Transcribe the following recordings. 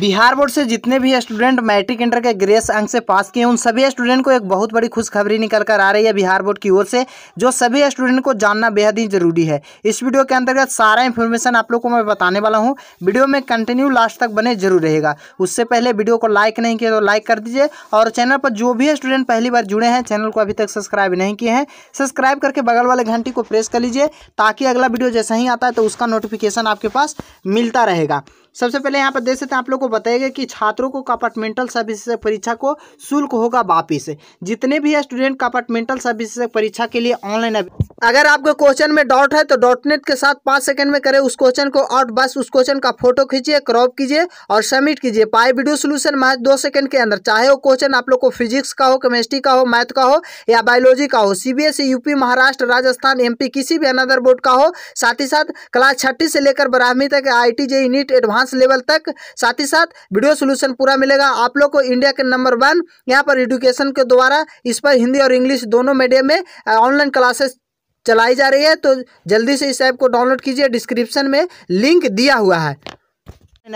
Bihar board से जितने भी स्टूडेंट मैट्रिक इंटर के ग्रेस अंक से पास किए उन सभी स्टूडेंट को एक बहुत बड़ी खुशखबरी निकल कर आ रही है बिहार बोर्ड की ओर से जो सभी स्टूडेंट को जानना बेहद ही जरूरी है इस वीडियो के अंतर्गत सारा इन्फॉर्मेशन आप लोग को मैं बताने वाला हूँ वीडियो में कंटिन्यू लास्ट तक बने जरूर रहेगा उससे पहले वीडियो को लाइक नहीं किया तो लाइक कर दीजिए और चैनल पर जो भी स्टूडेंट पहली बार जुड़े हैं चैनल को अभी तक सब्सक्राइब नहीं किए हैं सब्सक्राइब करके बगल वाले घंटी को प्रेस कर लीजिए ताकि अगला वीडियो जैसा ही आता है तो उसका नोटिफिकेशन आपके पास मिलता रहेगा सबसे पहले यहाँ पर देख सकते हैं आप लोग को बताएगा कि छात्रों को कंपार्टमेंटल सर्विस परीक्षा को शुल्क होगा वापिस जितने भी स्टूडेंट कंपार्टमेंटल सर्विस परीक्षा के लिए ऑनलाइन अगर आपके क्वेश्चन में डॉट है तो डॉटनेट के साथ पाँच सेकंड में करें उस क्वेश्चन को और बस उस क्वेश्चन का फोटो खींचिए क्रॉप कीजिए और सबमिट कीजिए पाए वीडियो सोल्यूशन मैथ दो सेकंड के अंदर चाहे वो क्वेश्चन आप लोग को फिजिक्स का हो केमिस्ट्री का हो मैथ का हो या बायोलॉजी का हो CBSE UP Maharashtra Rajasthan MP किसी भी अनदर बोर्ड का हो साथ ही साथ क्लास छठी से लेकर बारहवीं तक I T J NEET advance advance level तक साथ ही साथ वीडियो सोल्यूशन पूरा मिलेगा आप लोग को इंडिया के नंबर वन यहाँ पर एडुकेशन के द्वारा इस पर हिंदी और इंग्लिश दोनों मीडियम में ऑनलाइन क्लासेस चलाई जा रही है तो जल्दी से इस ऐप को डाउनलोड कीजिए डिस्क्रिप्शन में लिंक दिया हुआ है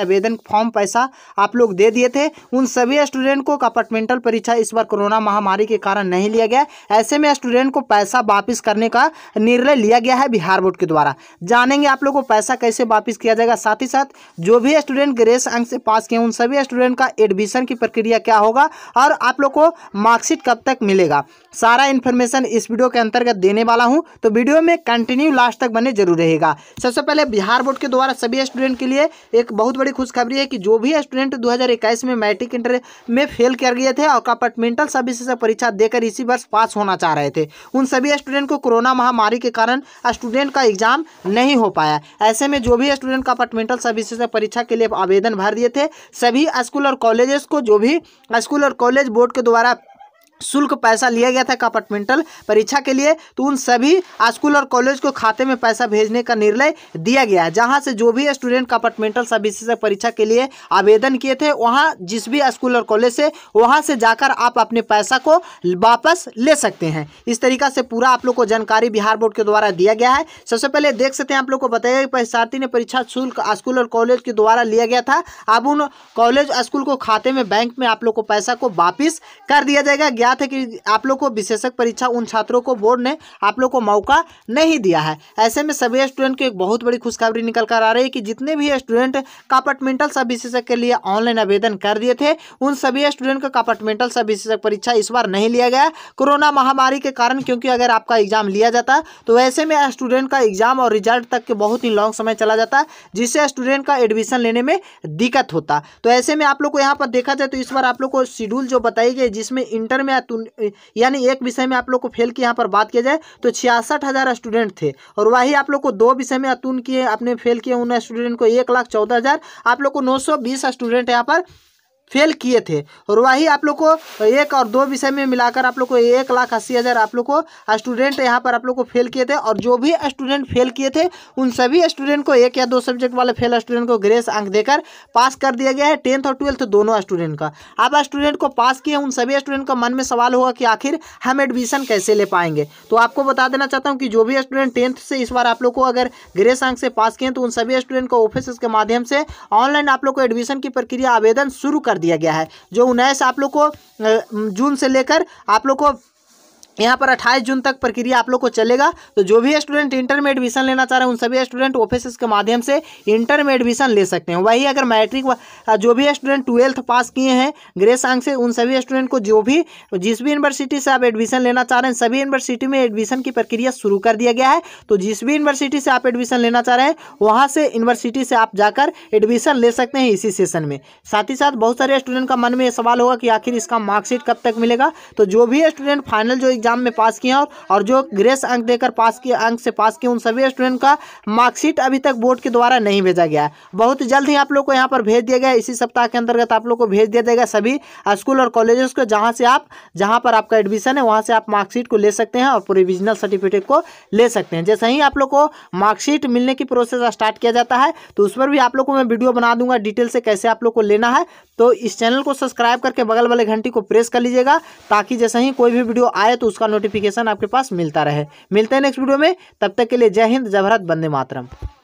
आवेदन फॉर्म पैसा आप लोग दे दिए थे उन सभी स्टूडेंट को कंपार्टमेंटल परीक्षा इस बार कोरोना महामारी के कारण नहीं लिया गया ऐसे में स्टूडेंट को पैसा वापस करने का निर्णय लिया गया है बिहार बोर्ड के द्वारा जानेंगे आप लोग को पैसा कैसे वापस किया जाएगा साथ ही साथ जो भी स्टूडेंट ग्रेस अंक से पास किए उन सभी स्टूडेंट का एडमिशन की प्रक्रिया क्या होगा और आप लोग को मार्कशीट कब तक मिलेगा सारा इन्फॉर्मेशन इस वीडियो के अंतर्गत देने वाला हूँ तो वीडियो में कंटिन्यू लास्ट तक बने जरूर रहेगा सबसे पहले बिहार बोर्ड के द्वारा सभी स्टूडेंट के लिए एक बहुत बड़ी खुशखबरी है कि जो भी स्टूडेंट 2021 में मैट्रिक इंटर में फेल कर गए थे और कंपार्टमेंटल सर्विसेज परीक्षा देकर इसी वर्ष पास होना चाह रहे थे उन सभी स्टूडेंट को कोरोना महामारी के कारण स्टूडेंट का एग्जाम नहीं हो पाया ऐसे में जो भी स्टूडेंट कंपार्टमेंटल सर्विसेज परीक्षा के लिए आवेदन भर दिए थे सभी स्कूल और कॉलेजेस को जो भी स्कूल और कॉलेज बोर्ड के द्वारा शुल्क पैसा लिया गया था कंपार्टमेंटल परीक्षा के लिए तो उन सभी स्कूल और कॉलेज को खाते में पैसा भेजने का निर्णय दिया गया है जहां से जो भी स्टूडेंट कंपार्टमेंटल सर्विसेज परीक्षा के लिए आवेदन किए थे वहां जिस भी स्कूल और कॉलेज से वहां से जाकर आप अपने पैसा को वापस ले सकते हैं इस तरीका से पूरा आप लोग को जानकारी बिहार बोर्ड के द्वारा दिया गया है सबसे पहले देख सकते हैं आप लोग को बताया परीक्षार्थी ने परीक्षा शुल्क स्कूल और कॉलेज के द्वारा लिया गया था अब उन कॉलेज स्कूल को खाते में बैंक में आप लोग को पैसा को वापिस कर दिया जाएगा ज्ञात है कि आप लोग को विशेषक परीक्षा उन छात्रों को बोर्ड ने आप लोग को मौका नहीं दिया है ऐसे में सभी स्टूडेंट की एक बहुत बड़ी खुशखबरी निकल कर आ रही है कि जितने भी स्टूडेंट कापार्टमेंटल सब विशेषक के लिए ऑनलाइन आवेदन कर दिए थे उन सभी स्टूडेंट का कापार्टमेंटल सब विशेषक परीक्षा इस बार नहीं लिया गया कोरोना महामारी के कारण क्योंकि अगर आपका एग्जाम लिया जाता तो ऐसे में स्टूडेंट का एग्जाम और रिजल्ट तक के बहुत ही लॉन्ग समय चला जाता जिससे स्टूडेंट का एडमिशन लेने में दिक्कत होता तो ऐसे में आप लोग को यहाँ पर देखा जाए तो इस बार आप लोग को शेड्यूल जो बताई गई जिसमें इंटर में है तो यानी एक विषय में आप लोग को फेल की यहाँ पर बात किया जाए तो छियासठ हज़ार स्टूडेंट थे और वही आप लोग को दो विषय में अतुन किए आपने फेल किए उन स्टूडेंट को एक लाख चौदह हज़ार आप लोग को नौ सौ बीस स्टूडेंट यहाँ पर फेल किए थे और वही आप लोग को एक और दो विषय में मिलाकर आप लोग को एक लाख अस्सी हज़ार आप लोग को स्टूडेंट यहाँ पर आप लोग को फेल किए थे और जो भी स्टूडेंट फेल किए थे उन सभी स्टूडेंट को एक या दो सब्जेक्ट वाले फेल स्टूडेंट को ग्रेस अंक देकर पास कर दिया गया है टेंथ और ट्वेल्थ दोनों स्टूडेंट का आप स्टूडेंट को पास किए उन सभी स्टूडेंट का मन में सवाल होगा कि आखिर हम एडमिशन कैसे ले पाएंगे तो आपको बता देना चाहता हूँ कि जो भी स्टूडेंट टेंथ से इस बार आप लोग को अगर ग्रेस अंक से पास किए तो उन सभी स्टूडेंट को ऑफिस के माध्यम से ऑनलाइन आप लोग को एडमिशन की प्रक्रिया आवेदन शुरू कर दिया गया है जो उन्नीस आप लोग को जून से लेकर आप लोग को यहाँ पर 28 जून तक प्रक्रिया आप लोग को चलेगा तो जो भी स्टूडेंट इंटर में एडमिशन लेना चाह रहे हैं उन सभी स्टूडेंट ऑफिस के माध्यम से इंटर में एडमिशन ले सकते हैं वही अगर मैट्रिक जो भी स्टूडेंट ट्वेल्थ पास किए हैं ग्रेस आंग से उन सभी स्टूडेंट को जो भी जिस भी यूनिवर्सिटी से आप एडमिशन लेना चाह रहे हैं सभी यूनिवर्सिटी में एडमिशन की प्रक्रिया शुरू कर दिया गया है तो जिस भी यूनिवर्सिटी से आप एडमिशन लेना चाह रहे हैं वहाँ से यूनिवर्सिटी से आप जाकर एडमिशन ले सकते हैं इसी सेशन में साथ ही साथ बहुत सारे स्टूडेंट का मन में ये सवाल होगा कि आखिर इसका मार्कशीट कब तक मिलेगा तो जो भी स्टूडेंट फाइनल जो एग्जाम एग्जाम में पास किए और और जो ग्रेस अंक देकर पास किए अंक से पास किए उन सभी स्टूडेंट का मार्कशीट अभी तक बोर्ड के द्वारा नहीं भेजा गया है बहुत जल्द ही आप लोग को यहाँ पर भेज दिया गया इसी सप्ताह के अंतर्गत आप लोग को भेज दिया जाएगा सभी स्कूल और कॉलेजेस को जहाँ से आप जहाँ पर आपका एडमिशन है वहाँ से आप मार्कशीट को ले सकते हैं और प्रोविजनल सर्टिफिकेट को ले सकते हैं जैसे ही आप लोग को मार्कशीट मिलने की प्रोसेस स्टार्ट किया जाता है तो उस पर भी आप लोग को मैं वीडियो बना दूंगा डिटेल से कैसे आप लोग को लेना है तो इस चैनल को सब्सक्राइब करके बगल वाले घंटी को प्रेस कर लीजिएगा ताकि जैसे ही कोई भी वीडियो आए तो उसका नोटिफिकेशन आपके पास मिलता रहे मिलते हैं नेक्स्ट वीडियो में तब तक के लिए जय हिंद जय भारत बंदे मातरम